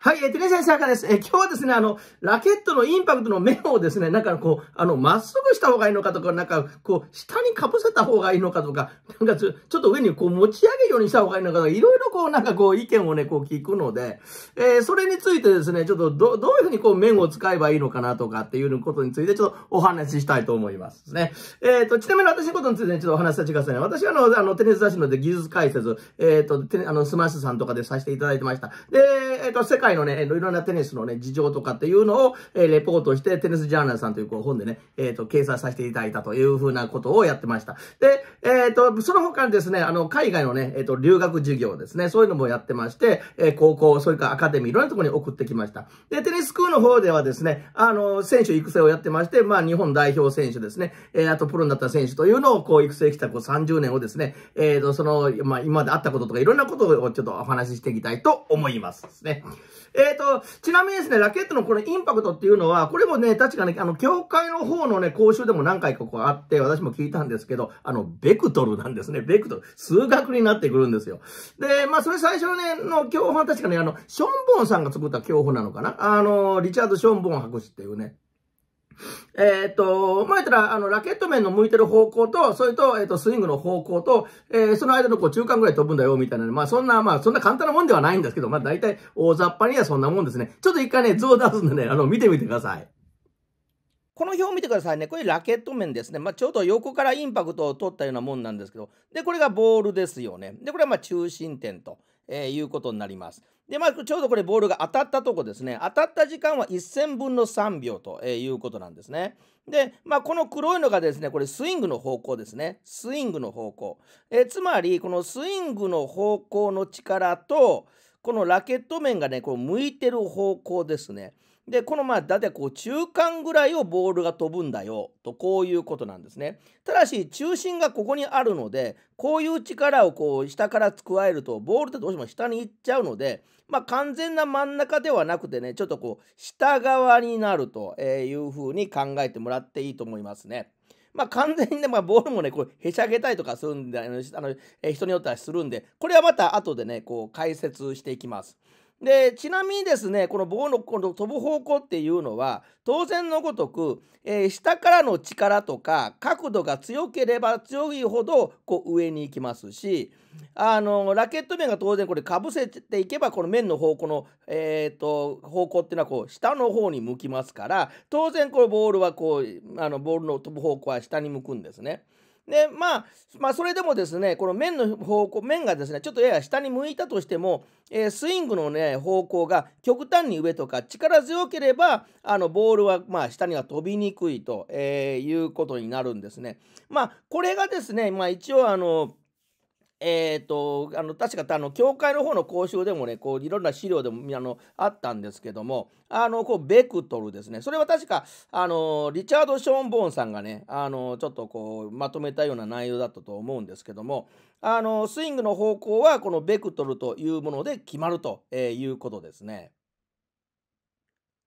はい、えー、テネ先生、赤です。えー、今日はですね、あの、ラケットのインパクトの面をですね、なんかこう、あの、まっすぐした方がいいのかとか、なんか、こう、下にかぶせた方がいいのかとか、なんかちょ、ちょっと上にこう持ち上げるようにした方がいいのかとか、いろいろこう、なんかこう、意見をね、こう聞くので、えー、それについてですね、ちょっとど、どういうふうにこう、面を使えばいいのかなとかっていうことについて、ちょっとお話ししたいと思いますね。えっ、ー、と、ちなみに私のことについて、ね、ちょっとお話しさせてくださいね。私はあの、テニス雑誌ので技術解説、えっ、ー、と、あの、スマッシュさんとかでさせていただいてました。で、えっ、と、世界界のね、いろいろなテニスのね、事情とかっていうのを、えー、レポートして、テニスジャーナルさんというこう本でね、えっ、ー、と、掲載させていただいたというふうなことをやってました。で、えっ、ー、と、その他にですね、あの、海外のね、えっ、と、留学授業ですね、そういうのもやってまして、え高校、それからアカデミー、いろんなところに送ってきました。で、テニスクールの方ではですね、あの、選手育成をやってまして、まあ、日本代表選手ですね、えあと、プロになった選手というのを、こう、育成きたこう30年をですね、えっ、と、その、まあ、今まであったこととか、いろんなことをちょっとお話ししていきたいと思います。です。ね。えっ、ー、と、ちなみにですね、ラケットのこのインパクトっていうのは、これもね、確かね、あの、教会の方のね、講習でも何回かこうあって、私も聞いたんですけど、あの、ベクトルなんですね。ベクトル。数学になってくるんですよ。で、まあ、それ最初のね、の教本は確かね、あの、ションボンさんが作った教本なのかなあの、リチャード・ションボン博士っていうね、えー、っと、まあ、言ったら、あの、ラケット面の向いてる方向と、それと、えー、っと、スイングの方向と、えー、その間のこう中間ぐらい飛ぶんだよ、みたいな、ね、まあ、そんな、まあ、そんな簡単なもんではないんですけど、まあ、大体、大雑把にはそんなもんですね。ちょっと一回ね、図を出すんでね、あの、見てみてください。この表を見てくださいね。これラケット面ですね。まあ、ちょうど横からインパクトを取ったようなもんなんですけど、で、これがボールですよね。で、これはま中心点と、えいうことになります。で、まあ、ちょうどこれボールが当たったとこですね。当たった時間は1000分の3秒ということなんですね。で、まあ、この黒いのがですね、これスイングの方向ですね。スイングの方向。えつまり、このスイングの方向の力と、このラケット面がね、こう向いてる方向ですね。でこのまあってこう中間ぐらいをボールが飛ぶんだよとこういうことなんですね。ただし中心がここにあるのでこういう力をこう下から加えるとボールってどうしても下に行っちゃうので、まあ、完全な真ん中ではなくてねちょっとこう下側になるというふうに考えてもらっていいと思いますね。まあ、完全にね、まあ、ボールもね、こう、へしゃげたりとかするんで、あの、え人によってはするんで、これはまた後でね、こう、解説していきます。でちなみにですねこの棒のこの飛ぶ方向っていうのは当然のごとく、えー、下からの力とか角度が強ければ強いほどこう上に行きますしあのラケット面が当然これかぶせていけばこの面の方向の、えーと方向っていうのはこう下の方に向きますから当然このボールはこうあのボールの飛ぶ方向は下に向くんですね。でまあ、まあ、それでもですねこの面の方向面がですねちょっとやや下に向いたとしても、えー、スイングの、ね、方向が極端に上とか力強ければあのボールは、まあ、下には飛びにくいと、えー、いうことになるんですね。まあ、これがですね、まあ、一応あのえーと、あの確かあの教会の方の講習でもねこういろんな資料でもあのあったんですけどもあのこうベクトルですねそれは確かあのリチャード・ショーン・ボーンさんがねあのちょっとこうまとめたような内容だったと思うんですけどもあのスイングの方向はこのベクトルというもので決まるということですね。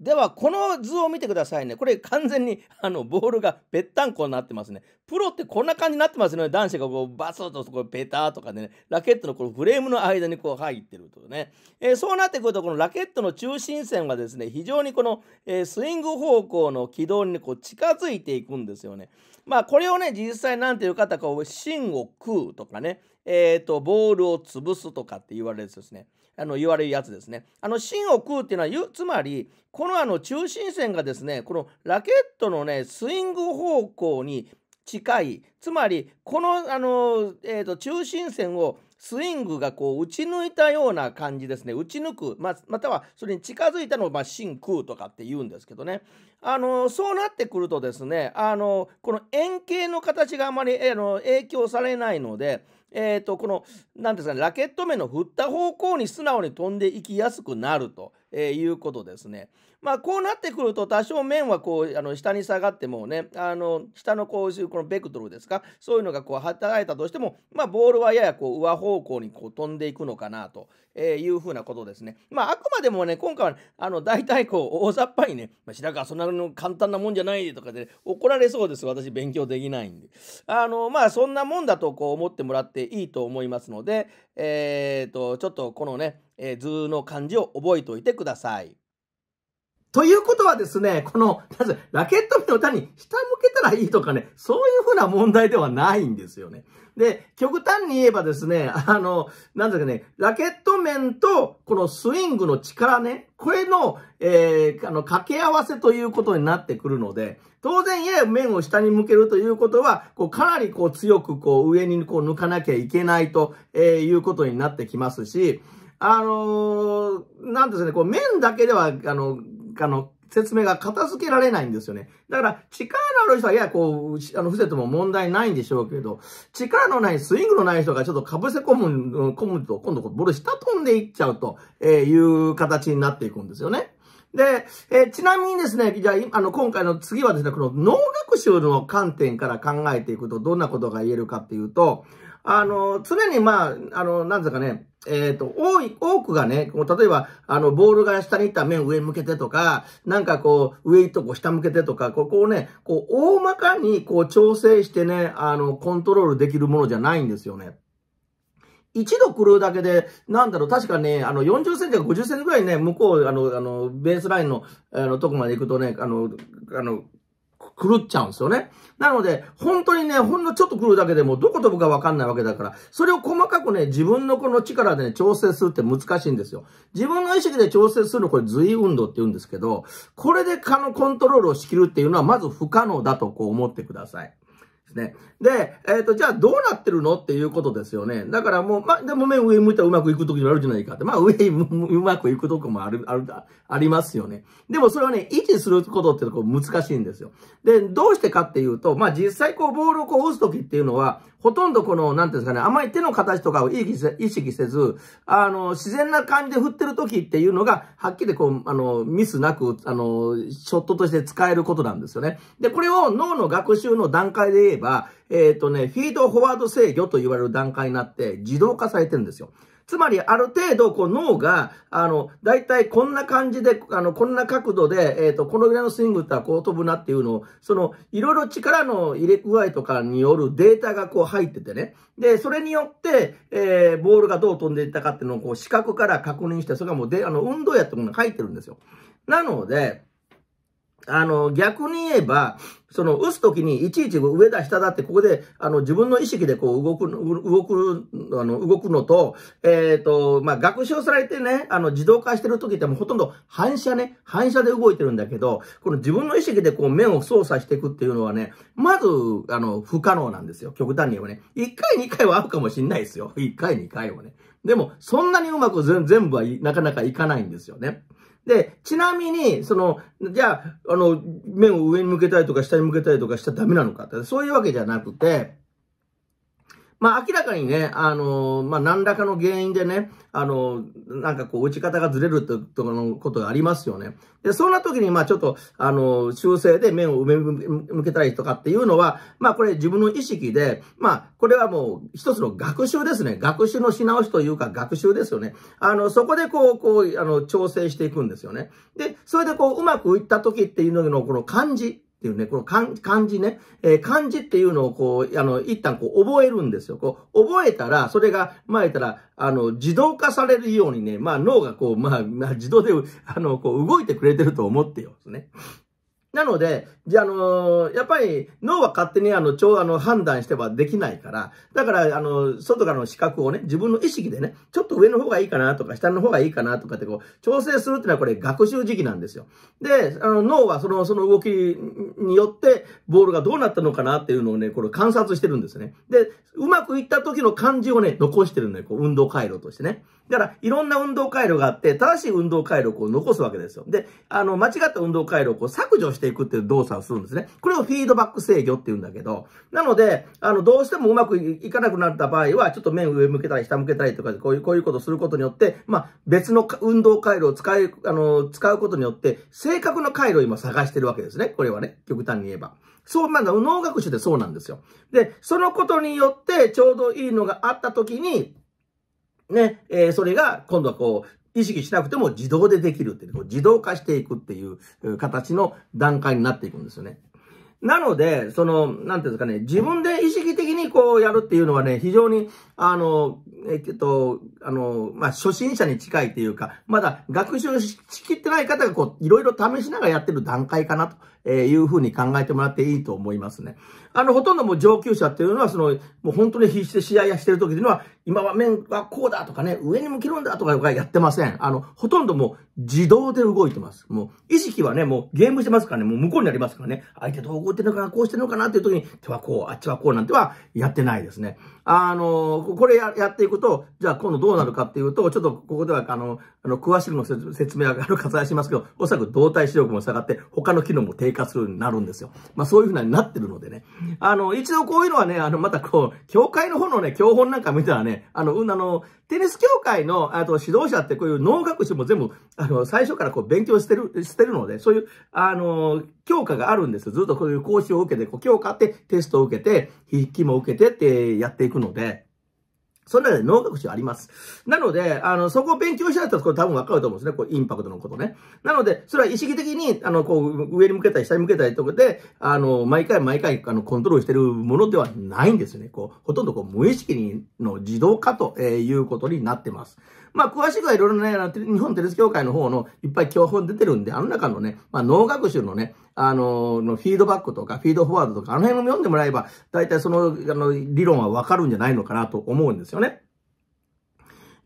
では、この図を見てくださいね。これ完全に、あの、ボールがぺったんこになってますね。プロってこんな感じになってますよね。男子がこう、バスッとこう、ペターとかでね、ラケットのこのフレームの間にこう入ってるとね。えー、そうなってくると、このラケットの中心線がですね、非常にこの、えー、スイング方向の軌道にこう、近づいていくんですよね。まあ、これをね、実際なんていう方、か、芯を食うとかね、えっ、ー、と、ボールを潰すとかって言われるんですね。あの言われるやつですね。あの芯を食うっていうのはつまりこのあの中心線がですねこのラケットのねスイング方向に近いつまりこのあの、えーと、中心線をスイングがこう打ち抜いたような感じですね打ち抜く、ままたはそれに近づいたのを、まあ、真空とかって言うんですけどねあのそうなってくるとですねあのこの円形の形があまり、あの影響されないのでえーと、この何ですかねラケット面の振った方向に素直に飛んでいきやすくなるとえー、いうことですね。まあこうなってくると多少面はこうあの下に下がってもねあの下のこうこのベクトルですかそういうのがこう働いたとしてもまあボールはややこう上方向にこう飛んでいくのかなというふうなことですね。まああくまでもね今回は、あの大体こう大雑把にね「まあ、白川そんなの簡単なもんじゃない」とかで、ね、怒られそうです私勉強できないんで。あのまあそんなもんだとこう思ってもらっていいと思いますので、えー、っと、ちょっとこのね、え図の漢字を覚えておいてください。ということはですね、この、なぜ、ラケット面の単に下向けたらいいとかね、そういうふうな問題ではないんですよね。で、極端に言えばですね、あの、なんだかね、ラケット面とこのスイングの力ね、これの、えー、あの、掛け合わせということになってくるので、当然、やや面を下に向けるということは、こう、かなりこう強くこう上にこう抜かなきゃいけないと、えー、いうことになってきますし、あのー、なんですね、こう面だけでは、あの、あの、説明が片付けられないんですよね。だから、力のある人は、いや、こう、あの、伏せても問題ないんでしょうけど、力のない、スイングのない人がちょっとかぶせ込む、込むと、今度ボール下飛んでいっちゃうと、えいう形になっていくんですよね。で、えー、ちなみにですね、じゃあ、あの、今回の次はですね、この脳学習の観点から考えていくと、どんなことが言えるかっていうと、あの、常にまあ、あの、なんですかね、えっ、ー、と、多い、多くがね、こう例えば、あの、ボールが下に行った面上向けてとか、なんかこう、上とこう下向けてとか、ここをね、こう、大まかにこう調整してね、あの、コントロールできるものじゃないんですよね。一度狂うだけで、なんだろう、確かね、あの、40センチか50センチぐらいね、向こう、あの、あの、ベースラインの、あの、とこまで行くとね、あの、あの、狂っちゃうんですよね。なので、本当にね、ほんのちょっと狂うだけでも、どこ飛ぶかわかんないわけだから、それを細かくね、自分のこの力でね、調整するって難しいんですよ。自分の意識で調整するの、これ随運動って言うんですけど、これで蚊のコントロールを仕切るっていうのは、まず不可能だとこう思ってください。ですね。で、えっ、ー、と、じゃあどうなってるのっていうことですよね。だからもう、まあ、でも目上向いたらうまくいくときあるじゃないかって。まあ、上、うまくいくとこもある、ある、ありますよね。でもそれをね、維持することってこう難しいんですよ。で、どうしてかっていうと、まあ実際こうボールをこう打つときっていうのは、ほとんどこの、なんていうんですかね、あまり手の形とかを意識せず、あの、自然な感じで振ってる時っていうのが、はっきりこう、あの、ミスなく、あの、ショットとして使えることなんですよね。で、これを脳の学習の段階で言えば、えっ、ー、とね、フィードフォワード制御と言われる段階になって自動化されてるんですよ。つまり、ある程度、こう、脳が、あの、大体こんな感じで、あの、こんな角度で、えっ、ー、と、このぐらいのスイングってこう飛ぶなっていうのを、その、いろいろ力の入れ具合とかによるデータがこう入っててね。で、それによって、えー、ボールがどう飛んでいったかっていうのを、こう、視覚から確認して、それがもう、で、あの、運動やってものが入ってるんですよ。なので、あの、逆に言えば、その、打つときに、いちいち上だ、下だって、ここで、あの、自分の意識でこう、動く、動く、あの、動くのと、えっ、ー、と、まあ、学習されてね、あの、自動化してるときってもうほとんど反射ね、反射で動いてるんだけど、この自分の意識でこう、面を操作していくっていうのはね、まず、あの、不可能なんですよ。極端に言えばね。1回、2回は合うかもしんないですよ。1回、2回はね。でも、そんなにうまく全部はなかなかいかないんですよね。で、ちなみに、その、じゃあ、あの、面を上に向けたりとか下に向けたりとかしちゃダメなのかって、そういうわけじゃなくて、まあ明らかにね、あのー、まあ何らかの原因でね、あのー、なんかこう打ち方がずれるってとのことがありますよね。で、そんな時にまあちょっと、あのー、修正で面を埋め向けたりとかっていうのは、まあこれ自分の意識で、まあこれはもう一つの学習ですね。学習のし直しというか学習ですよね。あの、そこでこう、こう、あの、調整していくんですよね。で、それでこう、うまくいった時っていうののこの感じっていうね、この漢字ね、えー、漢字っていうのをこう、あの、一旦こう覚えるんですよ。こう、覚えたら、それが、まあ言ったら、あの、自動化されるようにね、まあ脳がこう、まあ、まあ、自動で、あの、こう、動いてくれてると思ってよ、ね。なので、じゃあ、あのー、やっぱり脳は勝手にあの、超あの、判断してはできないから、だから、あの、外からの視覚をね、自分の意識でね、ちょっと上の方がいいかなとか、下の方がいいかなとかってこう、調整するっていうのはこれ学習時期なんですよ。で、あの、脳はその、その動きによって、ボールがどうなったのかなっていうのをね、これ観察してるんですね。で、うまくいった時の感じをね、残してるんだよ、こう、運動回路としてね。だから、いろんな運動回路があって、正しい運動回路をこう残すわけですよ。で、あの、間違った運動回路をこう削除してしていくっていう動作をするんですね。これをフィードバック制御って言うんだけど、なので、あの、どうしてもうまくいかなくなった場合は、ちょっと面上向けたり下向けたりとか、こういう、こういうことをすることによって、まあ、別の運動回路を使い、あの、使うことによって、正確な回路を今探してるわけですね。これはね、極端に言えば。そう、まだ、脳学習でそうなんですよ。で、そのことによって、ちょうどいいのがあった時に、ね、えー、それが今度はこう、意識しなくても自動でできるっていう、自動化していくっていう形の段階になっていくんですよね。なので、その、なんていうんですかね、自分で意識的にこうやるっていうのはね、非常に、あの、えっと、あの、まあ、初心者に近いっていうか、まだ学習しきってない方がこう、いろいろ試しながらやってる段階かなと。えいうふうに考えてもらっていいと思いますね。あの、ほとんどもう上級者っていうのは、その、もう本当に必死で試合やしてる時っていうのは、今は面はこうだとかね、上に向けるんだとかやってません。あの、ほとんどもう自動で動いてます。もう、意識はね、もうゲームしてますからね、もう向こうになりますからね、相手どう動こう言ってるのかな、こうしてるのかなっていう時に、手はこう、あっちはこうなんてはやってないですね。あの、これやっていくと、じゃあ今度どうなるかっていうと、ちょっとここでは、あの、あの、詳しくの説明は、あの、割愛しますけど、おそらく動体視力も下がって、他の機能も低下するようになるんですよ。まあ、そういうふうになってるのでね。あの、一度こういうのはね、あの、またこう、教会の方のね、教本なんか見たらね、あの、うん、あの、テニス協会の、あと、指導者ってこういう能学習も全部、あの、最初からこう、勉強してる、してるので、そういう、あの、教科があるんですよ。ずっとこういう講習を受けて、こう、教科ってテストを受けて、筆記も受けてってやっていくので、それはで脳学習あります。なので、あの、そこを勉強したいと、これ多分わかると思うんですね。こう、インパクトのことね。なので、それは意識的に、あの、こう、上に向けたり下に向けたりとかで、あの、毎回毎回、あの、コントロールしてるものではないんですよね。こう、ほとんどこう、無意識にの自動化ということになってます。まあ、詳しくはいろいろね、日本テレス協会の方のいっぱい教本出てるんで、あの中のね、まあ、脳学習のね、あの、のフィードバックとか、フィードフォワードとか、あの辺を読んでもらえば、大体その、あの、理論はわかるんじゃないのかなと思うんですよね。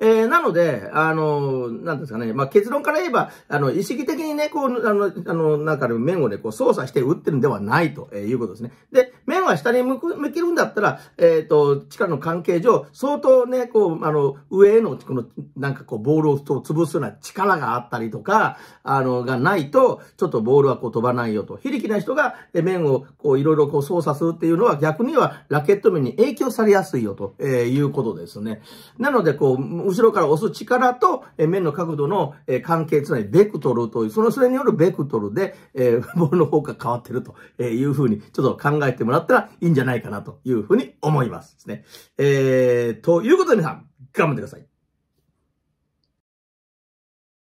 えー、なので、あの、なんですかね、まあ、結論から言えば、あの、意識的にね、こう、あの、あの、なんかで面をね、こう操作して打ってるんではないということですね。で、円は下に向く向けるんだったら、えっ、ー、と、の関係上、相当ね、こう、あの、上への、この、なんかこう、ボールを潰すような力があったりとか、あの、がないと、ちょっとボールはこう飛ばないよと。非力な人が、面をこう、いろいろこう操作するっていうのは、逆にはラケット面に影響されやすいよと、えいうことですね。なので、こう、後ろから押す力と、え面の角度の、え関係、つまりベクトルという、そのそれによるベクトルで、え ボールの方が変わってるというふうに、ちょっと考えてもらって、らったらいいんじゃないかなというふうに思います。ですね。えー、ということで皆さん、頑張ってください。